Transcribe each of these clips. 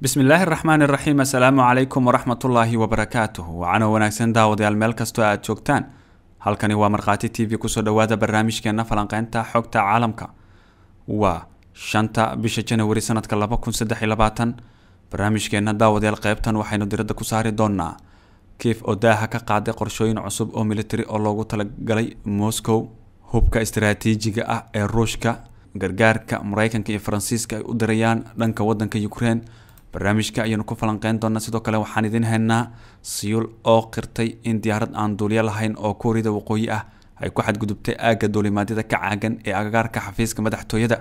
bismi illaahi raxmaan iraxiim assalaamu calaykum waraxmatullaahi wabarakaatuh wacano wanaagsan daawadayaal meel kastoo aad joogtaan halkani waa markhaati t v kusoo dhowaada barnaamijkeena falanqeynta xogta caalamka waa shanta bisha janawari sanadka laba kun saddex iy labaatan barnaamijkeenna daawadayaal qeybtan waxaynu diradda ku saari doonaa kiif oo daaha ka qaaday qorshooyin cusub oo militari oo loogu talagalay moscow hubka istaraatiijiga ah ee ruushka gargaarka mareykanka iyo faransiiska ay u dirayaan dhanka wadanka ukrein barnaamijka ayaynu ku falanqeyn doonaa sidoo kale waxaan idiin haynaa siyuul oo qirtay in diyaarad aan duuliyo lahayn oo kuuriyada waqooyi ah ay ku xadgudubtay aagga duulimaadyada ka caagan ee agagaarka xafiiska madaxtooyada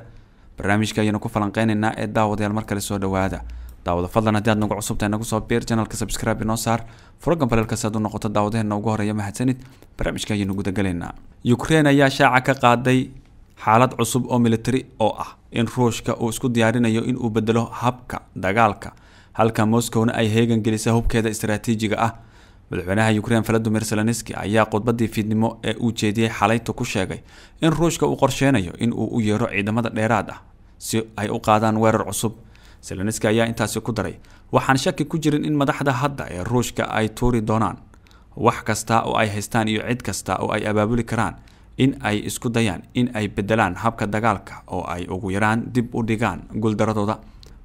barnaamijka ayaanu ku falanqeynaynaa ee daawadayaal mar kale soo dhowaada daawada fadlan haddii aad nagu cusubtahay nagu soo biir janalka sabscribe inoo saar furogam balelka si aad u noqoto daawadeheena ugu horeeya mahadsanid barnaamijka ayaanu guda galaynaa ukrein ayaa shaaca ka qaaday xaalad cusub oo militari oo ah in ruushka uu isku diyaarinayo in uu beddelo habka dagaalka halka moscowna ay heegan gelisa hubkeeda istaraatiijiga ah madaxweynaha ukrein valadimir zelenski ayaa khudbadii fiidnimo ee uu jeediyey xalayta ku sheegay in ruushka uu qorsheynayo in uu u yeero ciidamada dheeraad ah si ay u qaadaan weerar cusub zelenski ayaa intaasi ku daray waxaan shaki ku jirin in madaxda hadda ee ruushka ay tuuri doonaan wax kasta oo ay haystaan iyo cid kasta oo ay abaabuli karaan in ay isku dayaan in ay beddelaan habka dagaalka oo ay ugu yaraan dib u dhigaan guuldaradooda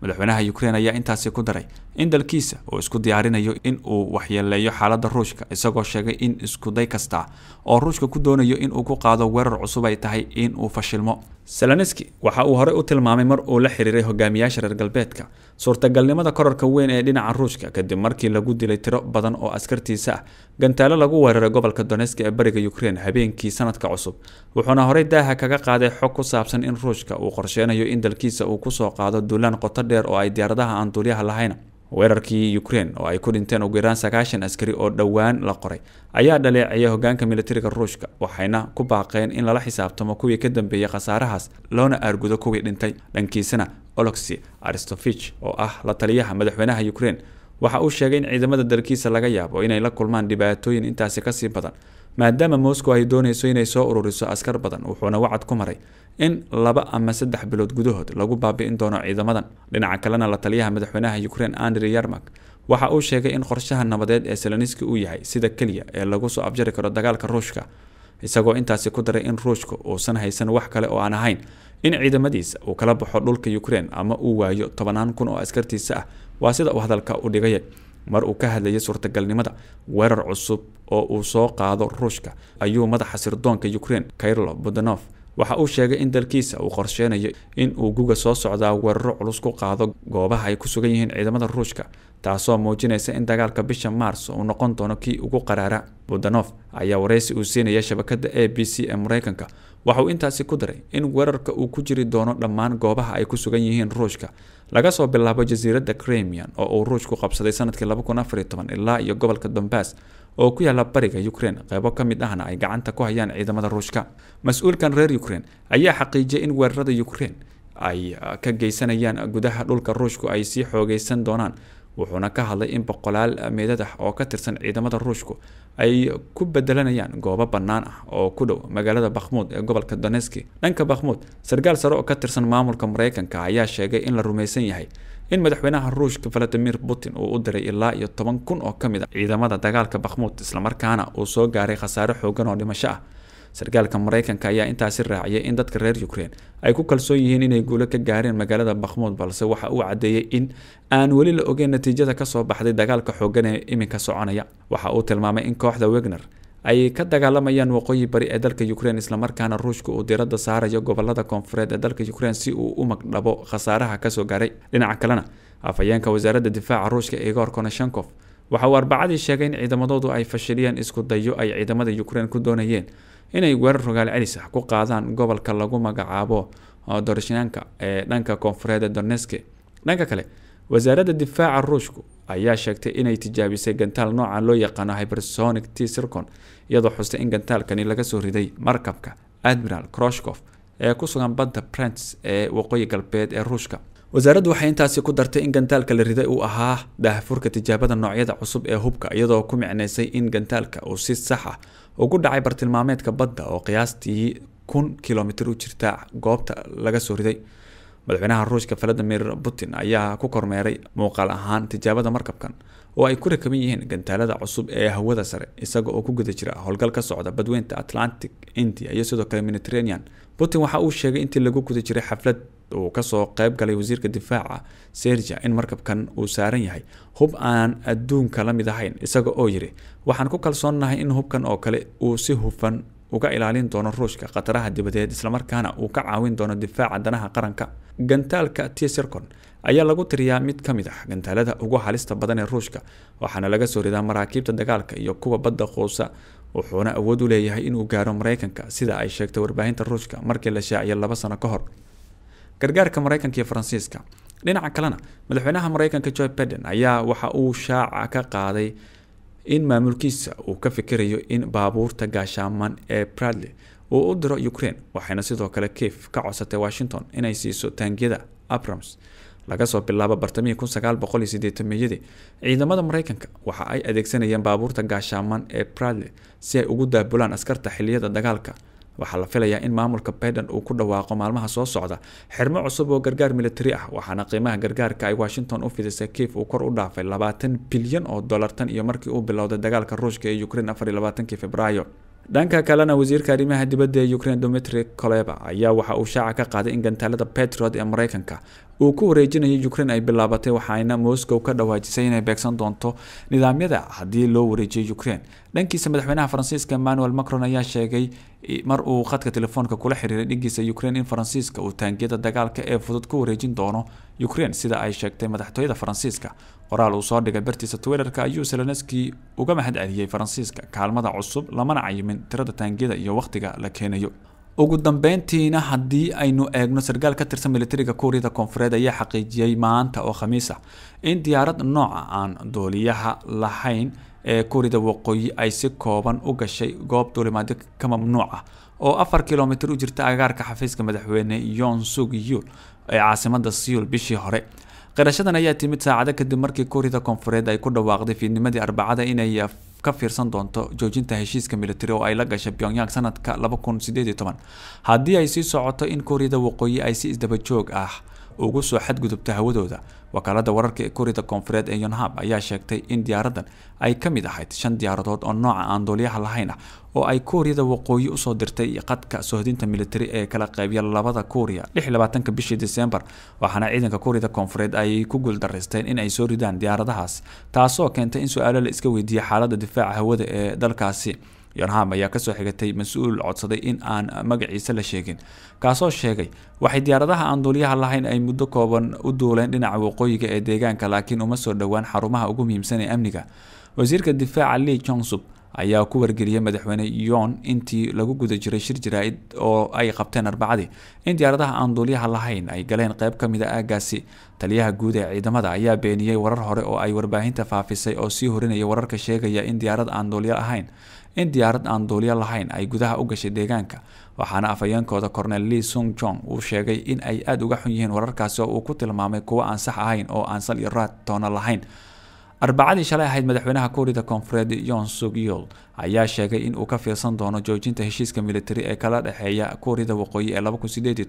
madaxweynaha ukrein ayaa intaasi ku daray in dalkiisa uu isku diyaarinayo in uu waxyeeleeyo xaaladda ruushka isagoo sheegay in iskuday kasta oo ruushka ku doonayo in uu ku qaado weerar cusub ay tahay in uu fashilmo seloneski waxa uu horey u tilmaamay mar uu la xiriiray hogaamiyaasha reer galbeedka suurtagalnimada korarka weyn ee dhinaca ruushka kadib markii lagu dilay tiro badan oo askartiisa ah gantaalo lagu weeraray gobolka donesk ee bariga ukrein habeenkii sanadka cusub wuxuuna horey daaha kaga qaaday xog ku saabsan in ruushka uu qorsheynayo in dalkiisa uu kusoo qaado duulaan qoto dheer oo ay diyaaradaha aan duulyaha lahayn weerarkii ukrein oo ay ku dhinteen ugu yaraan sagaashan askari oo dhowaan la qoray ayaa dhaleeceeyay hogaanka milatariga ruushka waxayna ku baaqeen in lala xisaabtamo kuwii ka dambeeyey khasaarahaas loona aargudo kuwii dhintay dhankiisana oloxi aristofich oo ah la taliyaha madaxweynaha ukrein waxa uu sheegay in ciidamada dalkiisa laga yaabo inay la kulmaan dhibaatooyin intaasi kasii badan maadaama moscow ay doonayso inay soo ururiso askar badan wuxuuna wacad ku maray in laba ama saddex bilood gudahood lagu baabi'in doono ciidamadan dhinaca kalena la taliyaha madaxweynaha ukrein andrey yarmak waxa uu sheegay in qorshaha nabadeed ee seloniski uu yahay sida keliya ee lagu soo abjari karo dagaalka ruushka isagoo intaasi ku daray in ruushka uusan haysan wax kale oo aan ahayn in ciidamadiisa uu kala baxo dhulka ukraine ama uu waayo tobanaan kun oo askartiisa ah waa sida uu hadalka u dhigaya mar uu ka hadlayay suurtagalnimada weerar cusub oo uu soo qaado ruushka ayuu madaxa sirdoonka ukraine kairlo budanov waxa uu sheegay in dalkiisa uu qorsheynayo in uu guga soo socdaa weeraro culus ku qaado goobaha ay ku sugan yihiin ciidamada ruushka taasoo muujinaysa in dagaalka bisha maars uu noqon doono kii ugu qaraara budanov ayaa waraysi uu siinaya shabakadda a b c ee maraykanka waxauu intaasi ku daray in weerarka uu ku jiri doono dhammaan goobaha ay ku sugan yihiin ruushka laga soo bilaabo jasiiradda kremian oo uu ruushku qabsaday sanadkii ilaa iyo gobolka dombas oo ku yaala bariga ukrein qaybo ka mid ahna ay gacanta ku hayaan ciidamada ruushka mas-uulkan reer ukrein ayaa xaqiijiyay in weerarada ukraine ay ah, ka geysanayaan gudaha dhulka ruushku ay sii xoogaysan doonaan wuxuuna ka hadlay in boqolaal meedad ah oo ka tirsan ciidamada ruushku ay ku bedelanayaan goobo bannaan ah oo ku dhow magaalada bakhmuud ee gobolka doneski dhanka bakhmuud sarkaal sare oo ka tirsan maamulka maraykanka ayaa sheegay in la rumaysan yahay in madaxweynaha ruushka valadimir putin uu u diray ilaa iyo toban kun oo ka mid a ah ciidamada dagaalka bakhmuud islamarkaana uu soo gaaray khasaare xoogan oo dhimasho ah sarkaalka maraykanka ayaa intaasi raaciyay in dadka reer ukraine ay ku kalsoon yihiin inay guulo ka gaareen magaalada bakhmuud balse waxa uu caddeeyey in aan weli la ogeen natiijada kasoo baxday dagaalka xooggan ee iminka soconaya waxa uu tilmaamay in kooxda wegner ay ka dagaalamayaan waqooyi bari ee dalka ukraine islamarkaana ruushka uu diradda saarayo gobolada koonfureed ee dalka ukraine si uu u magdhabo khasaaraha kasoo gaaray dhinaca kalena afhayeenka wasaaradda difaaca ruushka igor konoshenkof waxa uu arbacadii sheegay in ciidamadoodu ay fashiliyeen isku dayo ay ciidamada ukraine ku doonayeen inay weerar rogaal celis ah ku qaadaan gobolka lagu magacaabo doorashanaanka ee dhanka koonfureed doneske dhanka kale wasaaradda difaaca ruushku ayaa sheegtay inay tijaabisay gantaal noocan loo yaqaano hypersonic t sircon iyadoo xustay in gantaalkani laga soo riday markabka admiral kroshkof ee ku sugan badda prince ee waqooyi galbeed ee ruushka wasaaraddu waxay intaasi ku dartay in gantaalka la riday uu ahaa daahfurka tijaabada noocyada cusub ee hubka iyadoo ku micnaysay in gantaalka uu si sax ah ugu dhacay bartilmaameedka badda oo qiyaastii kun kilomitr u jirta goobta laga soo riday madaxweynaha ruushka valadimir putin ayaa ku kormeeray muuqaal ahaan tijaabada markabkan oo ay ku rakaban yihiin gantaalada cusub ee hawada sare isaga oo ku guda jira howlgal ka socda badweynta atlantic india iyo sidoo kale mediterranean putin waxa uu sheegay intii lagu guda jiray xaflad uu kasoo qayb galay wasiirka difaaca serja in markabkan uu saaran yahay hub aan adduunka la mid ahayn isaga oo yiri waxaan ku kalsoonnahay in hubkan oo kale uu si hufan uga ilaalin doono ruushka khataraha dibadeed islamarkaana uu ka caawin doono difaaca danaha qaranka gantaalka tisercon ayaa lagu tiriyaa mid ka mid ah gantaalada ugu halista badan ee ruushka waxaana laga soo ridaa maraakiibta dagaalka iyo kuwa badda quusa wuxuuna awood u leeyahay inuu gaaro maraykanka sida ay sheegtay warbaahinta ruushka markii la shaaciyo laba sano ka hor gargaarka maraykanka iyo faransiiska dhinaca kalena madaxweynaha maraykanka joe biden ayaa waxa uu shaaca ka qaaday in maamulkiisa uu ka fikirayo in baabuurta gaashaaman ee bradley uu u diro ukraine waxayna sidoo kale kiif ka codsatay washington inay siiso taangiyada abrams laga soo bilaabo bartamihii meyadii ciidamada maraykanka waxa ay adeegsanayeen baabuurta gaashaaman ee bradley si ay ugu daabulaan askarta xiliyada dagaalka waxaa la filayaa in maamulka baiden uu ku dhawaaqo maalmaha soo socda xirmo cusub oo gargaar militari ah waxaana qiimaha gargaarka ay washington u fidisay kiif uu kor u dhaafay labaatan bilyan oo dollar tan iyo markii uu bilowday dagaalka ruushka ee ukrain afar iyo labaatankii februaayo dhanka kalena wasiirka arrimaha dibadda ee ukraine domitri koleba ayaa waxa uu shaaca ka qaaday in gantaalada betrod ee maraykanka uu ku wareejinayo ukrain ay bilaabatay waxaayna moscow ka dhawaajisay inay beegsan doonto nidaamyada haddii loo wareejiyo ukrein dhankiisa madaxweynaha faransiiska emmanuel macron ayaa sheegay mar uu khadka telefoonka kula xiriiray dhigiisa ukrain in faransiiska uu taangiyada dagaalka ee fudud ku wareejin doono ukrein sida ay sheegtay madaxtooyada faransiiska qoraal uu soo dhigay bartiisa twitterka ayuu selenski uga mahadceliyey faransiiska kaalmada cusub lamana cayimin tirada taangiyada iyo wakhtiga la keenayo ugu dambeyntiina haddii aynu eegno sargaal ka tirsan militariga kuuriyada koonfureed ayaa xaqiijiyey maanta oo khamiis ah in diyaarad nooca aan duuliyaha lahayn ee kuuriyada waqooyi ay si kooban u gashay goob duulimaadyo ka mamnuuca ah oo afar kilomitir u jirta agaarka xafiiska madaxweyne yonsug yuul ee caasimada siyul bishii hore qirashadan ayaa timid saacado kadib markii kuuriyada koonfureed ay ku dhawaaqday fiidnimadii arbacada inay eh, ka fiirsan doonto joojinta heshiiska militari oo ay la gashay pyongyang sanadka laba kun sideed iyo toban haddii ay sii socoto in kuuriyada waqooyi ay si isdaba joog ah ugu soo xadgudubta hawadooda wakaalada wararka ee koorida koonfureed ee yonhab ayaa sheegtay in diyaaradan ay ka mid ahayd shan diyaaradood oo nooca aan ah duuliyaha lahayn ah oo ay kuuriyada waqooyi usoo dirtay qadka sohdinta militari ee kala qeybiya labada kuuriya kooriya labaatanka bishii disembar waxaana ciidanka kooriyada koonfureed ay ku guuldaraysteen in ay soo ridaan diyaaradahaas taasoo keentay in su-aalo la iska weydiiyey xaalada difaaca hawada ee dalkaasi yorham ayaa kasoo xigatay mas-uul codsaday in aan magaciisa la sheegin kaasoo sheegay waxay diyaaradaha aan duulyaha lahayn ay muddo kooban u duuleen dhinaca waqooyiga ee deegaanka laakiin uma soo dhowaan xarumaha ugu muhiimsan ee amniga wasiirka difaaca lee jonsub ayaa ku wargeliyay madaxweyne yon intii lagu guda jiray shir jaraa-id oo ay qabteen arbacadii in diyaaradaha aan duulyaha lahayn ay galeen qayb ka mid a ah aagaasi taliyaha guud ee ciidamada ayaa beeniyey warar hore oo ay warbaahinta faafisay oo sii horinaya wararka sheegaya in diyaarad aan duulyo ahayn in diyaarad aan duuliyo lahayn ay gudaha u gashay deegaanka waxaana afhayeenkooda cornel lee sung jong uu sheegay in ay aada uga xun yihiin wararkaasi oo uu ku tilmaamay kuwo aan sax ahayn oo aan sal iyo raad toona lahayn arbacadii shalay ahayd madaxweynaha koorida koonfureed yon sugyol ayaa sheegay in uu ka fiirsan doono joojinta heshiiska militari ee kala dhexeeya koorida waqooyi ee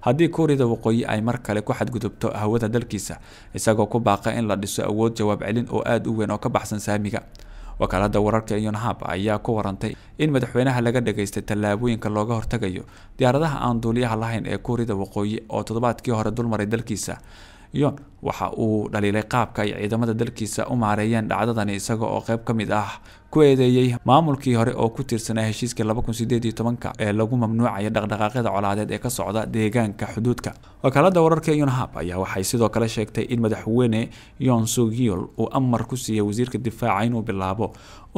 haddii koorida waqooyi ay mar kale ku xadgudubto hawada dalkiisa isagoo ku baaqa in la dhiso awood jawaab celin oo aada u weyn oo ka baxsan saamiga wakaaladda wararka yonhab ayaa ku warantay in madaxweynaha laga dhagaystay tallaabooyinka looga hortagayo diyaaradaha aan duuliyaha lahayn ee kuurida waqooyi oo toddobaadkii hore dulmaray dalkiisa yon waxa uu dhaliilay qaabka ay ciidamada dalkiisa u maareeyeen dhacdadani isaga oo qayb ka mid ah ku eedeeyey maamulkii hore oo ku tiirsanaa heshiiska ee lagu mamnuucaya dhaqdhaqaaqyada colaadeed ee ka socda deegaanka xuduudka wakaalada wararka yonhab ayaa waxay sidoo kale sheegtay in madaxweyne yon yonsugyol uu amar ku siiyey wasiirka difaaca inuu bilaabo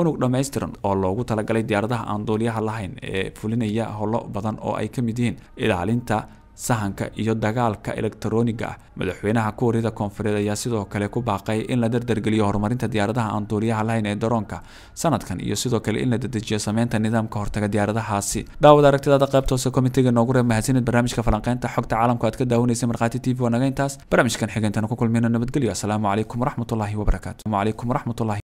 unug dhammaystiran oo loogu talagalay diyaaradaha aan duuliyaha lahayn ee fulinaya howlo badan oo ay ka mid yihiin ilaalinta sahanka iyo dagaalka elektarooniga ah madaxweynaha kuurida koonfureed ayaa sidoo kale ku baaqay in la dardargeliyo horumarinta diyaaradaha aan duuliyaha lahayn ee daroonka sanadkan iyo sidoo kale in la dedejiyo sameynta nidaamka hortaga diyaaradahaasi daawada aragtidaada qaybtoose komitiga noogu reeb mahadsanid barnaamijka falanqeynta xogta caalamku aad ka daawanaysay markhaati t v wanaga intaas barnaamijkan xigeentan ku kulmayna nabadgelyo assalaamu calaykum waraxmatullaahi wabarakaatu alaikum waraxmatullahi